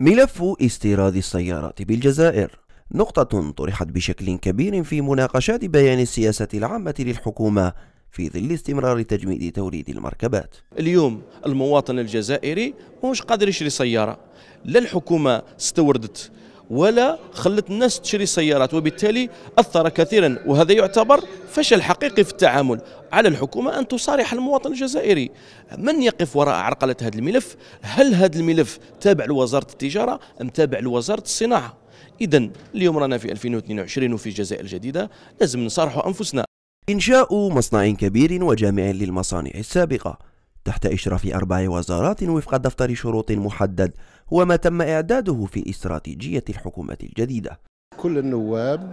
ملف استيراد السيارات بالجزائر نقطة طرحت بشكل كبير في مناقشات بيان السياسة العامة للحكومة في ظل استمرار تجميد توريد المركبات اليوم المواطن الجزائري مش قادر يشري سيارة لا الحكومة استوردت ولا خلت الناس تشري سيارات وبالتالي أثر كثيرا وهذا يعتبر فشل حقيقي في التعامل على الحكومة أن تصارح المواطن الجزائري من يقف وراء عرقلة هذا الملف هل هذا الملف تابع لوزارة التجارة أم تابع لوزارة الصناعة إذا اليوم رانا في 2022 وفي الجزائر الجديدة لازم نصارحوا أنفسنا إنشاء مصنع كبير وجامع للمصانع السابقة تحت إشراف أربع وزارات وفق دفتر شروط محدد هو ما تم إعداده في استراتيجية الحكومة الجديدة كل النواب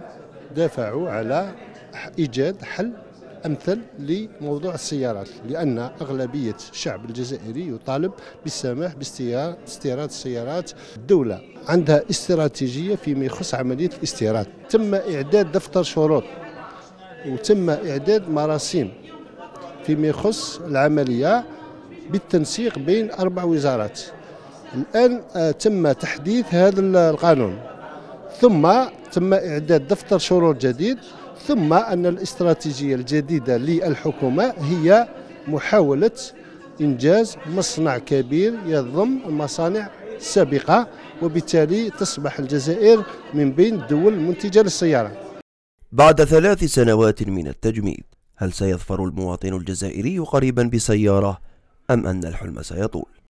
دافعوا على إيجاد حل أمثل لموضوع السيارات لأن أغلبية الشعب الجزائري يطالب بالسماح باستيراد السيارات الدولة عندها استراتيجية فيما يخص عملية الاستيراد تم إعداد دفتر شروط وتم إعداد مراسيم فيما يخص العملية بالتنسيق بين أربع وزارات الآن آه، تم تحديث هذا القانون ثم تم إعداد دفتر شروط جديد ثم أن الاستراتيجية الجديدة للحكومة هي محاولة إنجاز مصنع كبير يضم المصانع السابقة وبالتالي تصبح الجزائر من بين الدول المنتجة للسيارة بعد ثلاث سنوات من التجميد هل سيظفر المواطن الجزائري قريبا بسيارة أم أن الحلم سيطول؟